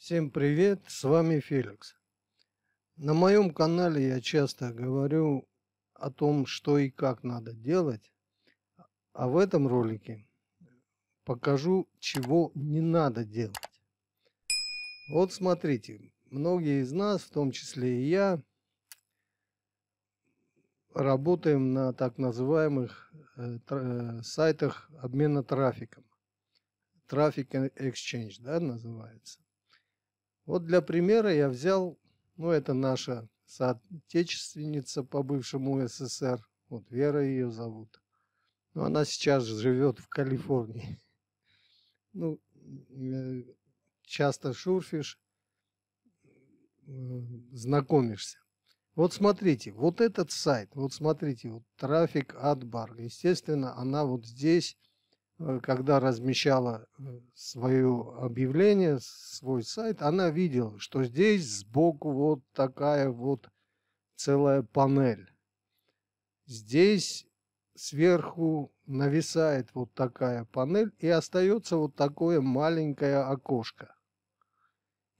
Всем привет, с вами Феликс. На моем канале я часто говорю о том, что и как надо делать, а в этом ролике покажу, чего не надо делать. Вот смотрите, многие из нас, в том числе и я, работаем на так называемых э, э сайтах обмена трафиком. Трафик Exchange, э, да, называется. Вот для примера я взял, ну это наша соотечественница по бывшему СССР, вот Вера ее зовут. Но ну, она сейчас живет в Калифорнии. Ну, э, часто шурфишь, э, знакомишься. Вот смотрите, вот этот сайт, вот смотрите, вот трафик Адбар. Естественно, она вот здесь Э, когда размещала э, свое объявление, свой сайт, она видела, что здесь сбоку вот такая вот целая панель. Здесь сверху нависает вот такая панель и остается вот такое маленькое окошко.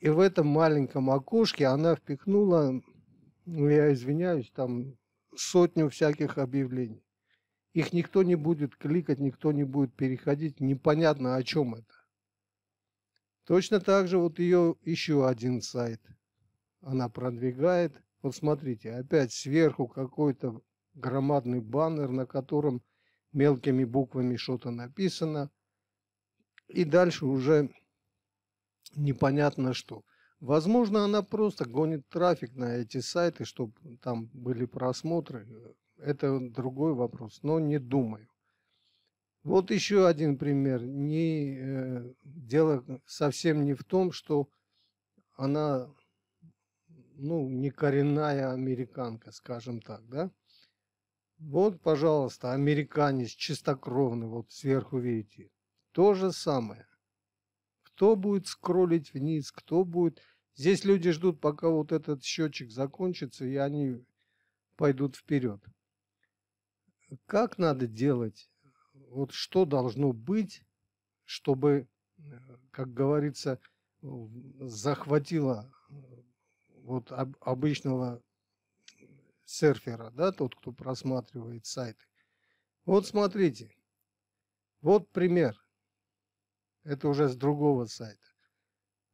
И в этом маленьком окошке она впихнула, ну я извиняюсь, там сотню всяких объявлений. Их никто не будет кликать, никто не будет переходить. Непонятно, о чем это. Точно так же вот ее еще один сайт. Она продвигает. Вот смотрите, опять сверху какой-то громадный баннер, на котором мелкими буквами что-то написано. И дальше уже непонятно что. Возможно, она просто гонит трафик на эти сайты, чтобы там были просмотры, это другой вопрос, но не думаю. Вот еще один пример. Не, э, дело совсем не в том, что она ну, не коренная американка, скажем так, да? Вот, пожалуйста, американец чистокровный, вот сверху видите. То же самое. Кто будет скроллить вниз, кто будет... Здесь люди ждут, пока вот этот счетчик закончится, и они пойдут вперед как надо делать, вот что должно быть, чтобы, э, как говорится, захватило э, вот обычного серфера, да, тот, кто просматривает сайты. Вот смотрите, вот пример. Это уже с другого сайта.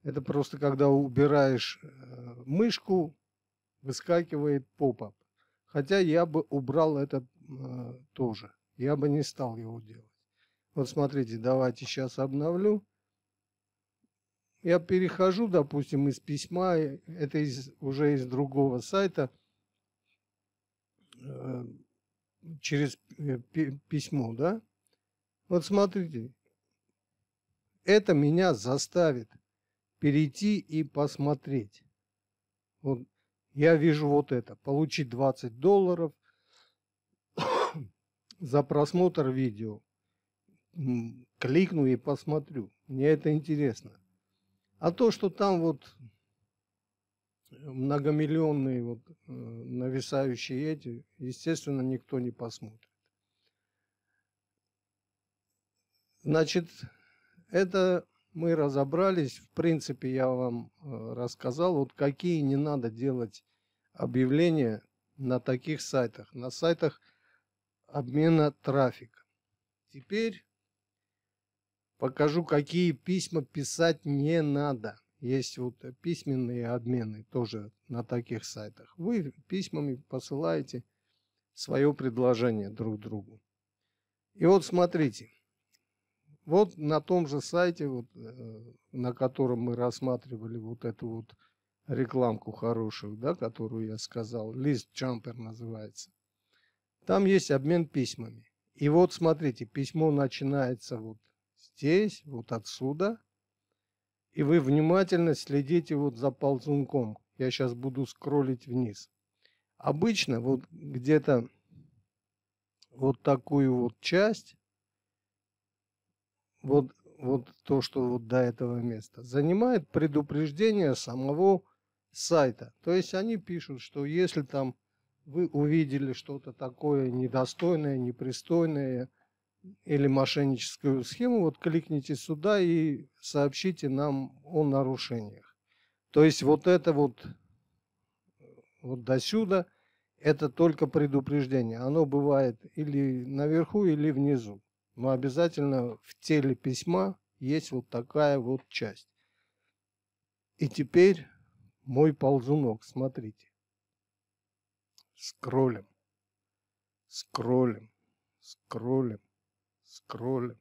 Это просто когда убираешь э, мышку, выскакивает поп-ап. Хотя я бы убрал этот Э, тоже. Я бы не стал его делать. Вот смотрите, давайте сейчас обновлю. Я перехожу, допустим, из письма, э, это из, уже из другого сайта, э, через письмо, да? Вот смотрите, это меня заставит перейти и посмотреть. Вот я вижу вот это, получить 20 долларов – за просмотр видео. Кликну и посмотрю. Мне это интересно. А то, что там вот э, многомиллионные вот э, нависающие эти, естественно, никто не посмотрит. Значит, это мы разобрались. В принципе, я вам э, рассказал, вот какие не надо делать объявления на таких сайтах. На сайтах – обмена трафика. Теперь покажу, какие письма писать не надо. Есть вот э, письменные обмены тоже на таких сайтах. Вы письмами посылаете свое предложение друг другу. И вот смотрите, вот на том же сайте, вот, э, на котором мы рассматривали вот эту вот рекламку хорошую, да, которую я сказал, лист чампер называется. Там есть обмен письмами. И вот смотрите, письмо начинается вот здесь, вот отсюда. И вы внимательно следите вот за ползунком. Я сейчас буду скроллить вниз. Обычно вот где-то вот такую вот часть, вот, вот то, что вот до этого места, занимает предупреждение самого сайта. То есть они пишут, что если там вы увидели что-то такое недостойное, непристойное или мошенническую схему, вот кликните сюда и сообщите нам о нарушениях. То есть вот это вот, вот до сюда, это только предупреждение. Оно бывает или наверху, или внизу. Но обязательно в теле письма есть вот такая вот часть. И теперь мой ползунок, смотрите скроллим, скроллим, скроллим, скроллим,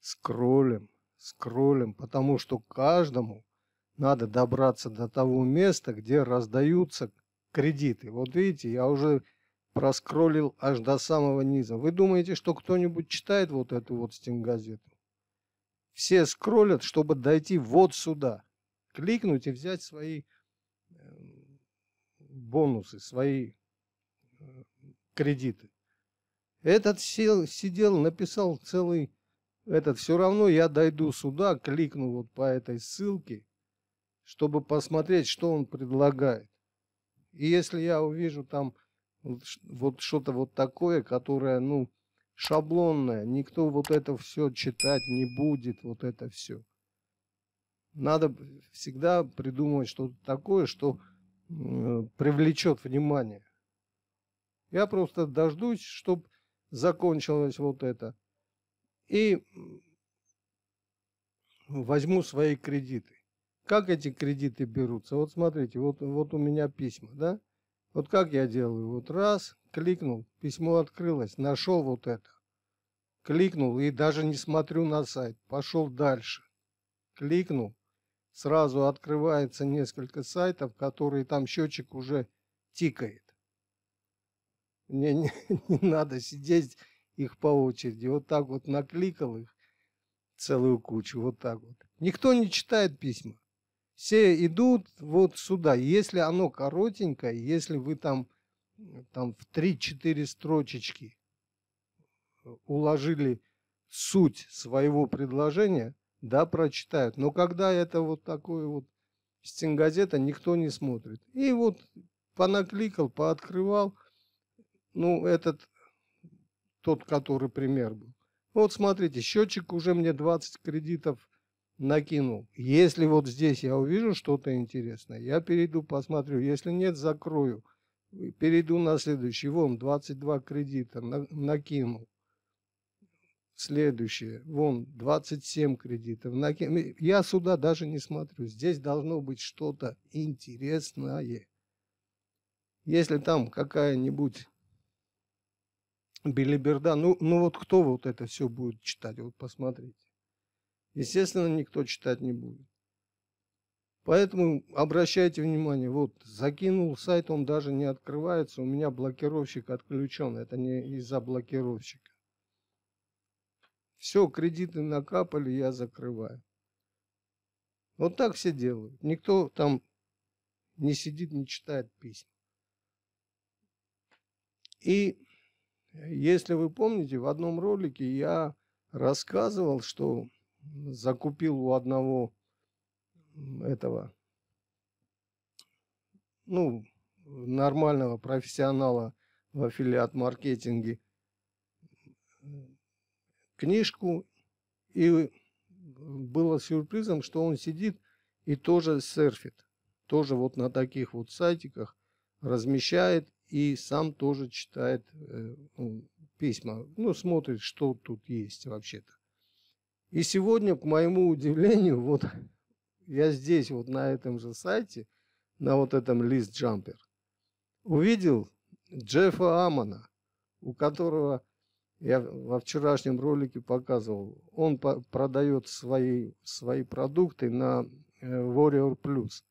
скроллим, скроллим, потому что каждому надо добраться до того места, где раздаются кредиты. Вот видите, я уже проскроллил аж до самого низа. Вы думаете, что кто-нибудь читает вот эту вот стенгазету? Все скроллят, чтобы дойти вот сюда, кликнуть и взять свои эм, бонусы, свои кредиты. Этот сел, сидел, написал целый этот. Все равно я дойду сюда, кликну вот по этой ссылке, чтобы посмотреть, что он предлагает. И если я увижу там вот что-то вот такое, которое, ну, шаблонное, никто вот это все читать не будет, вот это все. Надо всегда придумывать что-то такое, что э, привлечет внимание. Я просто дождусь, чтобы закончилось вот это. И возьму свои кредиты. Как эти кредиты берутся? Вот смотрите, вот, вот у меня письма, да? Вот как я делаю? Вот раз, кликнул, письмо открылось, нашел вот это. Кликнул и даже не смотрю на сайт, пошел дальше. Кликнул, сразу открывается несколько сайтов, которые там счетчик уже тикает. Мне не, не надо сидеть их по очереди. Вот так вот накликал их целую кучу, вот так вот. Никто не читает письма. Все идут вот сюда. Если оно коротенькое, если вы там, э, там в 3-4 строчечки э, уложили суть своего предложения, да, прочитают. Но когда это вот такое вот стенгазета, никто не смотрит. И вот понакликал, пооткрывал – ну, этот, тот, который пример был. Вот смотрите, счетчик уже мне 20 кредитов накинул. Если вот здесь я увижу что-то интересное, я перейду, посмотрю. Если нет, закрою. Перейду на следующий. Вон, 22 кредита на, накинул. Следующее. Вон, 27 кредитов. Накинул. Я сюда даже не смотрю. Здесь должно быть что-то интересное. Если там какая-нибудь билиберда. Ну, ну вот кто вот это все будет читать? Вот посмотрите. Естественно, никто читать не будет. Поэтому обращайте внимание, вот закинул сайт, он даже не открывается, у меня блокировщик отключен, это не из-за блокировщика. Все, кредиты накапали, я закрываю. Вот так все делают. Никто там не сидит, не читает письма. И если вы помните, в одном ролике я рассказывал, что закупил у одного этого, ну, нормального профессионала в аффилиат-маркетинге книжку, и было сюрпризом, что он сидит и тоже серфит, тоже вот на таких вот сайтиках размещает и сам тоже читает э, ну, письма, ну, смотрит, что тут есть вообще-то. И сегодня, к моему удивлению, вот я здесь, вот на этом же сайте, на вот этом лист джампер, увидел Джеффа Амана, у которого я во вчерашнем ролике показывал, он по продает свои, свои продукты на э, Warrior Plus.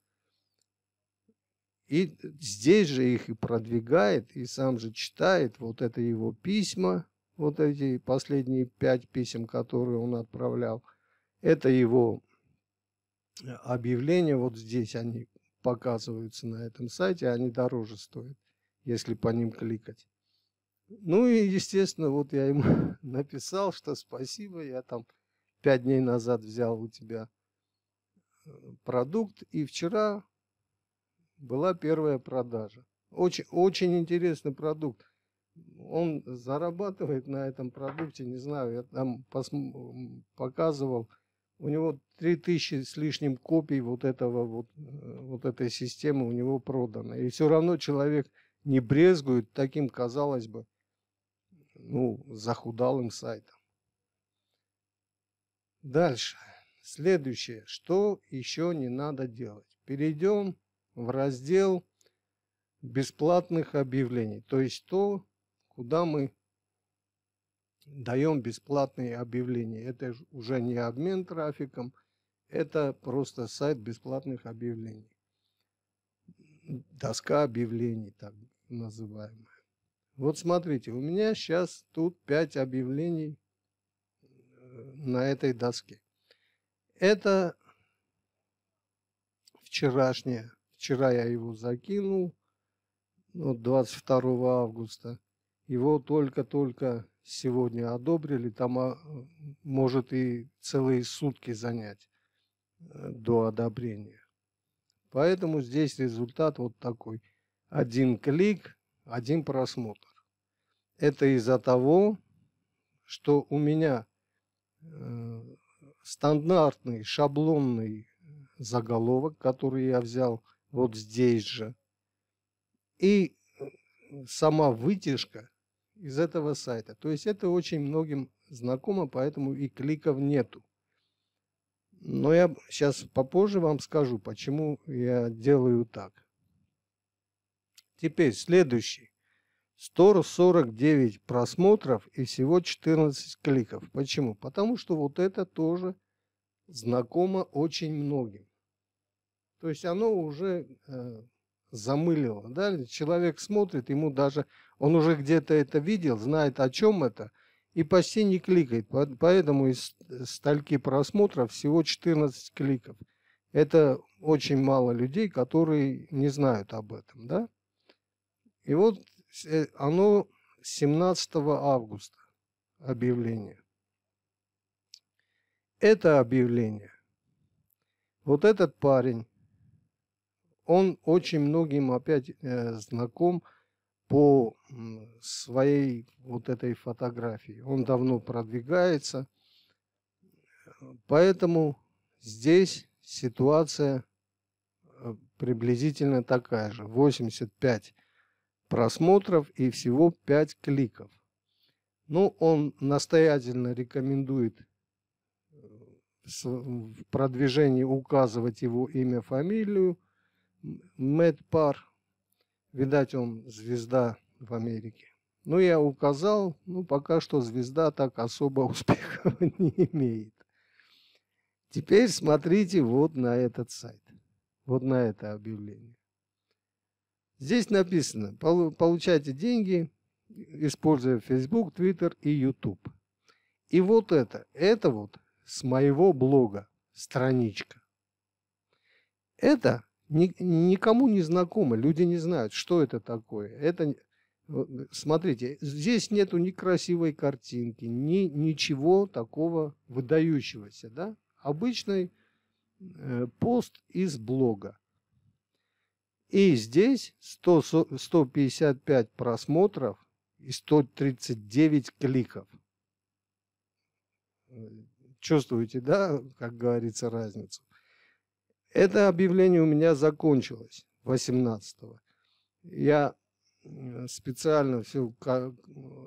И здесь же их и продвигает, и сам же читает вот это его письма, вот эти последние пять писем, которые он отправлял. Это его э, объявления вот здесь они показываются на этом сайте, они дороже стоят, если по ним кликать. Ну и, естественно, вот я ему написал, что спасибо, я там пять дней назад взял у тебя э, продукт, и вчера была первая продажа. Очень, очень интересный продукт. Он зарабатывает на этом продукте, не знаю, я там показывал, у него 3000 с лишним копий вот этого вот, э, вот этой системы у него продано. И все равно человек не брезгует таким, казалось бы, ну, захудалым сайтом. Дальше. Следующее. Что еще не надо делать? Перейдем в раздел бесплатных объявлений, то есть то, куда мы даем бесплатные объявления. Это уже не обмен трафиком, это просто сайт бесплатных объявлений. Доска объявлений, так называемая. Вот смотрите, у меня сейчас тут 5 объявлений э, на этой доске. Это вчерашняя Вчера я его закинул, ну, вот 22 августа. Его только-только сегодня одобрили, там а, может и целые сутки занять э, до одобрения. Поэтому здесь результат вот такой. Один клик, один просмотр. Это из-за того, что у меня э, стандартный шаблонный заголовок, который я взял – вот здесь же. И э, сама вытяжка из этого сайта. То есть это очень многим знакомо, поэтому и кликов нету. Но я сейчас попозже вам скажу, почему я делаю так. Теперь следующий. 149 просмотров и всего 14 кликов. Почему? Потому что вот это тоже знакомо очень многим. То есть оно уже э, замылило. Да? Человек смотрит, ему даже, он уже где-то это видел, знает о чем это, и почти не кликает. Поэтому из э, стальки просмотров всего 14 кликов. Это очень мало людей, которые не знают об этом. Да? И вот э, оно 17 августа объявление. Это объявление. Вот этот парень он очень многим опять э, знаком по своей вот этой фотографии. Он давно продвигается. Поэтому здесь ситуация э, приблизительно такая же. 85 просмотров и всего 5 кликов. Ну, он настоятельно рекомендует э, в продвижении указывать его имя, фамилию – Медпар, видать, он звезда в Америке. Ну, я указал, ну, пока что звезда так особо успеха не имеет. Теперь смотрите вот на этот сайт, вот на это объявление. Здесь написано, получайте деньги, используя Facebook, Twitter и YouTube. И вот это, это вот с моего блога страничка. Это ни, никому не знакомо, люди не знают, что это такое. Это, смотрите, здесь нету ни красивой картинки, ни ничего такого выдающегося, да? Обычный э, пост из блога. И здесь 100, 155 просмотров и 139 кликов. Э, чувствуете, да, как говорится, разницу? Это объявление у меня закончилось 18-го. Я специально все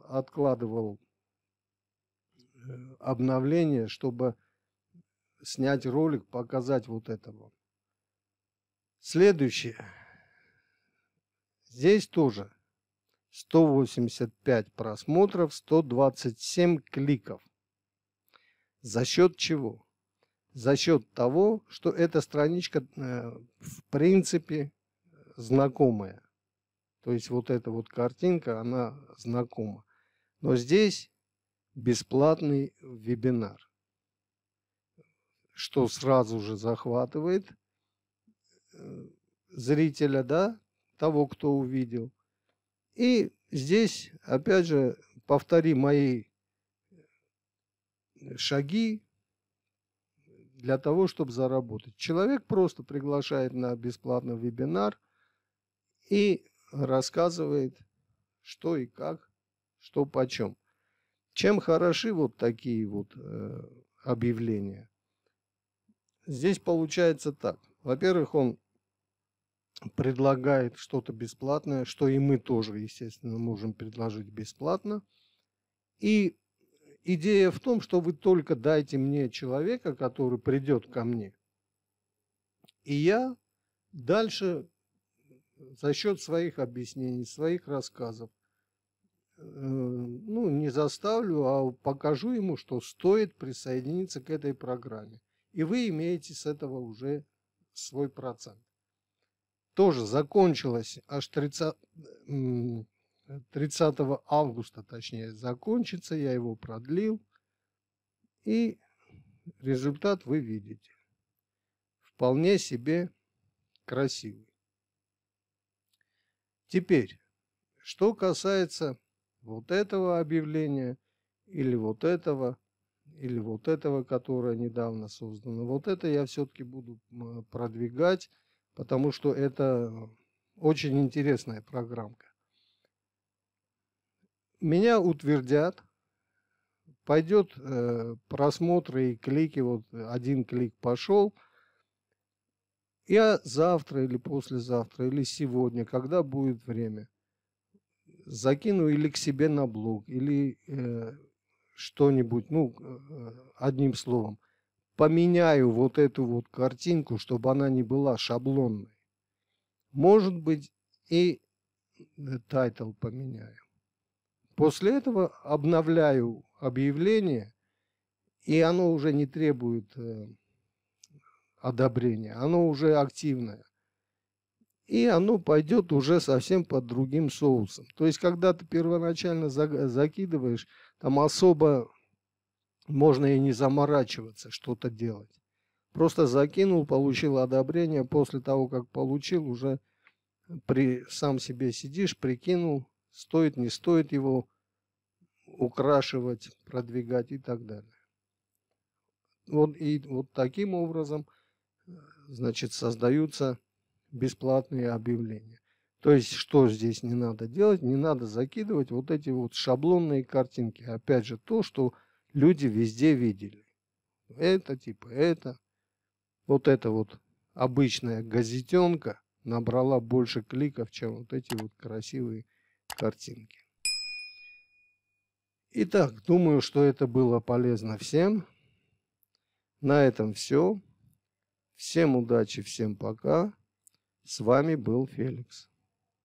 откладывал э, обновление, чтобы снять ролик, показать вот этого. Следующее. Здесь тоже 185 просмотров, 127 кликов. За счет чего? за счет того, что эта страничка э, в принципе знакомая. То есть вот эта вот картинка, она знакома. Но здесь бесплатный вебинар, что сразу же захватывает э, зрителя, да, того, кто увидел. И здесь, опять же, повтори мои шаги, для того, чтобы заработать. Человек просто приглашает на бесплатный вебинар и рассказывает, что и как, что почем. Чем хороши вот такие вот э, объявления? Здесь получается так. Во-первых, он предлагает что-то бесплатное, что и мы тоже, естественно, можем предложить бесплатно. И идея в том, что вы только дайте мне человека, который придет ко мне, и я дальше за счет своих объяснений, своих рассказов, э, ну, не заставлю, а покажу ему, что стоит присоединиться к этой программе. И вы имеете с этого уже свой процент. Тоже закончилось аж 30, 30 августа, точнее, закончится, я его продлил, и результат вы видите. Вполне себе красивый. Теперь, что касается вот этого объявления, или вот этого, или вот этого, которое недавно создано, вот это я все-таки буду продвигать, потому что это очень интересная программка меня утвердят, пойдет э, просмотр и клики, вот один клик пошел. Я завтра или послезавтра, или сегодня, когда будет время, закину или к себе на блог, или э, что-нибудь, ну, э, одним словом, поменяю вот эту вот картинку, чтобы она не была шаблонной. Может быть, и э, тайтл поменяю. После этого обновляю объявление, и оно уже не требует э, одобрения, оно уже активное. И оно пойдет уже совсем под другим соусом. То есть, когда ты первоначально закидываешь, там особо можно и не заморачиваться, что-то делать. Просто закинул, получил одобрение, после того, как получил, уже при, сам себе сидишь, прикинул, стоит, не стоит его украшивать, продвигать и так далее. Вот, и вот таким образом э, значит, создаются бесплатные объявления. То есть, что здесь не надо делать? Не надо закидывать вот эти вот шаблонные картинки. Опять же, то, что люди везде видели. Это типа это. Вот эта вот обычная газетенка набрала больше кликов, чем вот эти вот красивые картинки. Итак, думаю, что это было полезно всем. На этом все. Всем удачи, всем пока. С вами был Феликс.